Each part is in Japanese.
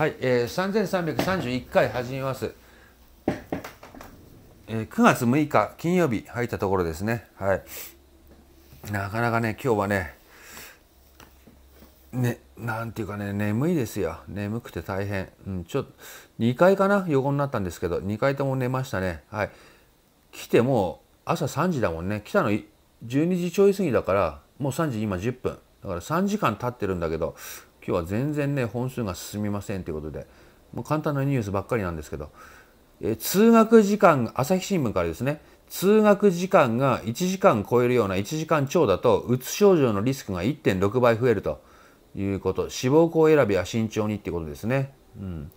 はい、えー、3331回始めます、えー、9月6日金曜日入ったところですねはいなかなかね今日はねねなんていうかね眠いですよ眠くて大変、うん、ちょっと2回かな横になったんですけど2回とも寝ましたねはい来てもう朝3時だもんね来たの12時ちょい過ぎだからもう3時今10分だから3時間経ってるんだけど今日は全然ね本数が進みませんということでもう簡単なニュースばっかりなんですけど、えー、通学時間朝日新聞からですね通学時間が1時間超えるような1時間超だとうつ症状のリスクが1.6倍増えるということ志望校選びは慎重にってことですね。うん、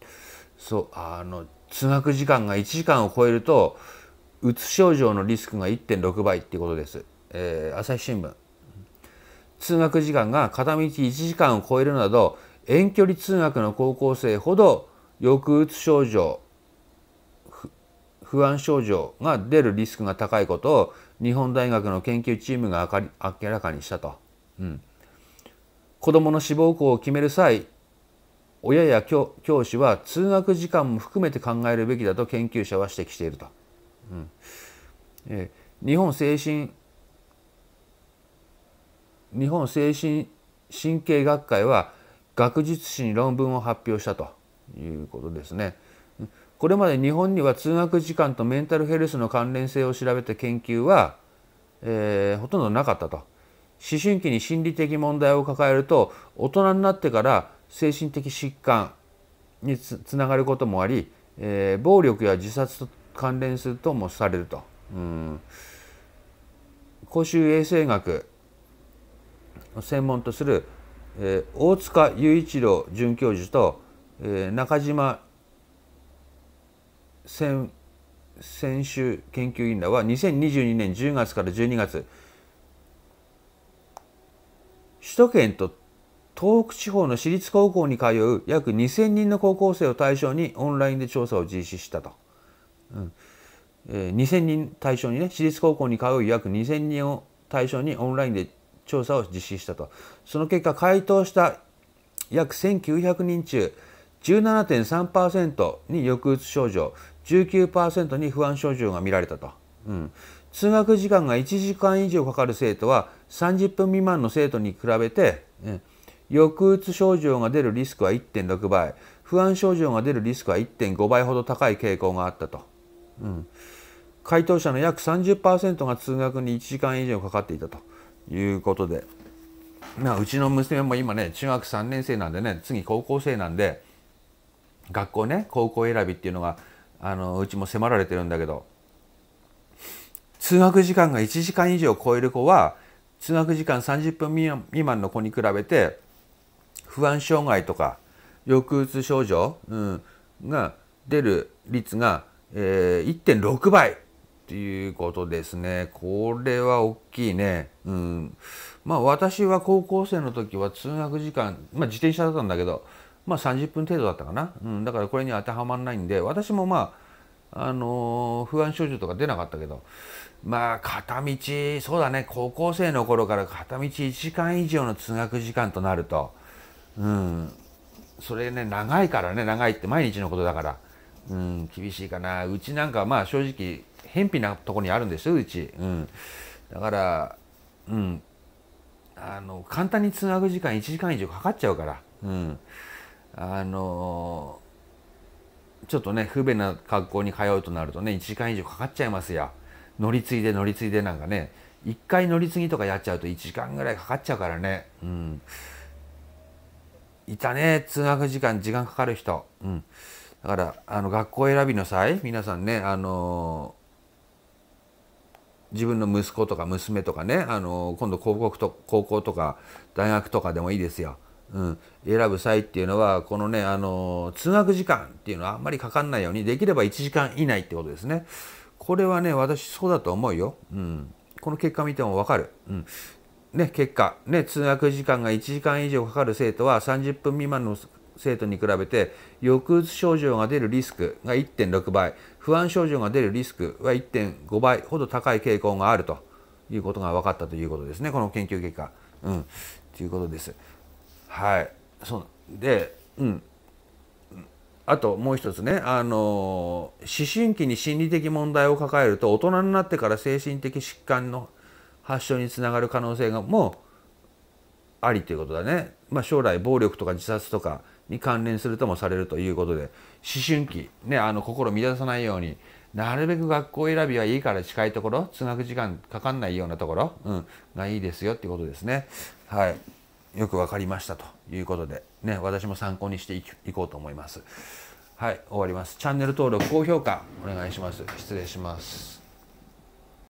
そうあの通学時間が1時間を超えるとうつ症状のリスクが1.6倍ってことです、えー、朝日新聞通学時間が片道1時間を超えるなど遠距離通学の高校生ほど抑うつ症状不安症状が出るリスクが高いことを日本大学の研究チームが明らかにしたと、うん、子どもの志望校を決める際親や教師は通学時間も含めて考えるべきだと研究者は指摘していると、うんえ日本精神日本精神神経学会は学術誌に論文を発表したということですね。これまで日本には通学時間とメンタルヘルスの関連性を調べた研究は、えー、ほとんどなかったと。思春期に心理的問題を抱えると大人になってから精神的疾患につながることもあり、えー、暴力や自殺と関連するともされると。うん公衆衛生学専門とする、えー、大塚雄一郎准教授と、えー、中島先先週研究員らは2022年10月から12月首都圏と東北地方の私立高校に通う約2,000人の高校生を対象にオンラインで調査を実施したと、うんえー、2,000人対象にね私立高校に通う約2,000人を対象にオンラインで調査を実施したとその結果回答した約1900人中17.3%に抑うつ症状19%に不安症状が見られたと、うん、通学時間が1時間以上かかる生徒は30分未満の生徒に比べて、抑うつ症状が出るリスクは1.6倍不安症状が出るリスクは1.5倍ほど高い傾向があったと、うん、回答者の約30%が通学に1時間以上かかっていたと。いうことで、まあ、うちの娘も今ね中学3年生なんでね次高校生なんで学校ね高校選びっていうのがあのうちも迫られてるんだけど通学時間が1時間以上超える子は通学時間30分未満の子に比べて不安障害とか抑うつ症状、うん、が出る率が、えー、1.6倍っていうことですね。これは大きいね。うん。まあ私は高校生の時は通学時間、まあ自転車だったんだけど、まあ30分程度だったかな。うん。だからこれに当てはまらないんで、私もまあ、あのー、不安症状とか出なかったけど、まあ片道、そうだね、高校生の頃から片道1時間以上の通学時間となると、うん。それね、長いからね、長いって毎日のことだから、うん、厳しいかな。うちなんかまあ正直、偏僻なとこにあるんですようち、うん、だからうんあの簡単に通学時間1時間以上かかっちゃうから、うん、あのちょっとね不便な格好に通うとなるとね1時間以上かかっちゃいますや乗り継いで乗り継いでなんかね1回乗り継ぎとかやっちゃうと1時間ぐらいかかっちゃうからねうんいたね通学時間時間かかる人うんだからあの学校選びの際皆さんねあのー自分の息子とか娘とかねあの今度高校と高校とか大学とかでもいいですよ、うん、選ぶ際っていうのはこのねあの通学時間っていうのはあんまりかかんないようにできれば1時間以内ってことですねこれはね私そうだと思うよ、うん、この結果見ても分かる、うん、ね、結果、ね、通学時間が1時間以上かかる生徒は30分未満の生徒に比べて抑うつ症状が出るリスクが1.6倍不安症状が出るリスクは1.5倍ほど高い傾向があるということが分かったということですねこの研究結果。うん、ということです。はい、そうで、うん、あともう一つね、あの思春期に心理的問題を抱えると大人になってから精神的疾患の発症につながる可能性がもうありということだね、まあ、将来暴力とか自殺とかに関連するともされるということで思春期、ね、あの心乱さないようになるべく学校選びはいいから近いところ通学時間かかんないようなところ、うん、がいいですよっていうことですね。はい、よく分かりましたということで、ね、私も参考にしていこうと思います。はい、終わります。チャンネル登録、高評価お願いします。失礼します。